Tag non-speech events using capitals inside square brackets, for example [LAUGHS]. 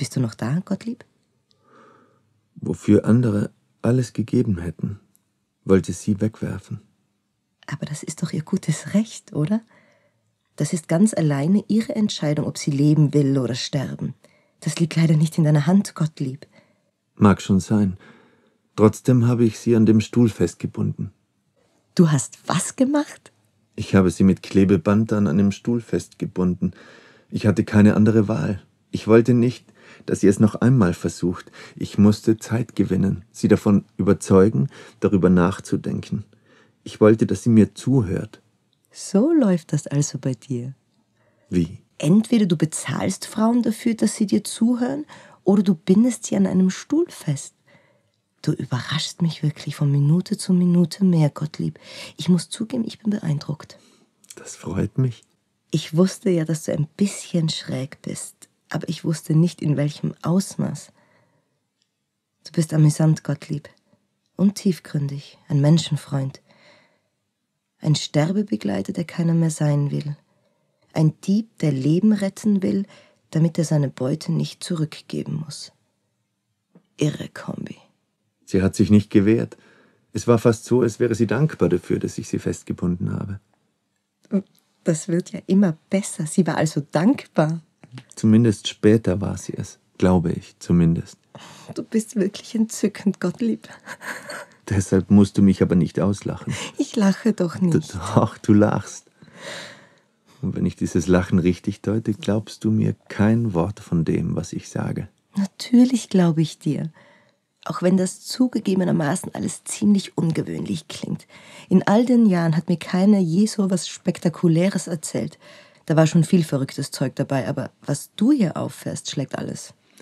Bist du noch da, Gottlieb? Wofür andere alles gegeben hätten, wollte sie wegwerfen. Aber das ist doch ihr gutes Recht, oder? Das ist ganz alleine ihre Entscheidung, ob sie leben will oder sterben. Das liegt leider nicht in deiner Hand, Gottlieb. Mag schon sein. Trotzdem habe ich sie an dem Stuhl festgebunden. Du hast was gemacht? Ich habe sie mit Klebeband an einem Stuhl festgebunden. Ich hatte keine andere Wahl. Ich wollte nicht dass sie es noch einmal versucht. Ich musste Zeit gewinnen, sie davon überzeugen, darüber nachzudenken. Ich wollte, dass sie mir zuhört. So läuft das also bei dir. Wie? Entweder du bezahlst Frauen dafür, dass sie dir zuhören, oder du bindest sie an einem Stuhl fest. Du überraschst mich wirklich von Minute zu Minute mehr, Gottlieb. Ich muss zugeben, ich bin beeindruckt. Das freut mich. Ich wusste ja, dass du ein bisschen schräg bist aber ich wusste nicht in welchem Ausmaß. Du bist amüsant, Gottlieb, und tiefgründig, ein Menschenfreund, ein Sterbebegleiter, der keiner mehr sein will, ein Dieb, der Leben retten will, damit er seine Beute nicht zurückgeben muss. Irre Kombi. Sie hat sich nicht gewehrt. Es war fast so, als wäre sie dankbar dafür, dass ich sie festgebunden habe. Das wird ja immer besser. Sie war also dankbar. Zumindest später war sie es, glaube ich zumindest. Du bist wirklich entzückend, Gottlieb. [LAUGHS] Deshalb musst du mich aber nicht auslachen. Ich lache doch nicht. Doch, du lachst. Und wenn ich dieses Lachen richtig deute, glaubst du mir kein Wort von dem, was ich sage. Natürlich glaube ich dir. Auch wenn das zugegebenermaßen alles ziemlich ungewöhnlich klingt. In all den Jahren hat mir keiner je so was Spektakuläres erzählt. Da war schon viel verrücktes Zeug dabei, aber was du hier auffährst, schlägt alles.